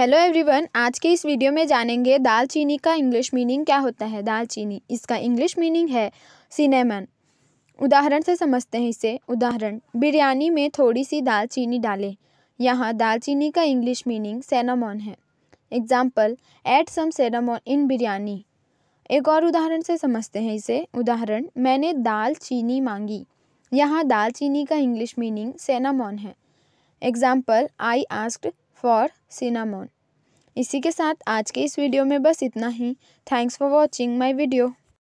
hello everyone आज के इस वीडियो में जानेंगे दालचीनी का इंग्लिश मीनिंग क्या होता है दालचीनी इसका इंग्लिश मीनिंग है सिनेमन उदाहरण से समझते हैं इसे उदाहरण बिरयानी में थोड़ी सी दालचीनी डालें यहाँ दालचीनी का इंग्लिश मीनिंग सेनामॉन है example add some cinnamon in biryani एक और उदाहरण से समझते हैं इसे उदाहरण मैंने दाल मांगी यहाँ दालचीनी का इंग्लिश मीनिंग सेनामॉन है example I asked for cinnamon इसी के साथ आज के इस वीडियो में बस इतना ही thanks for watching my video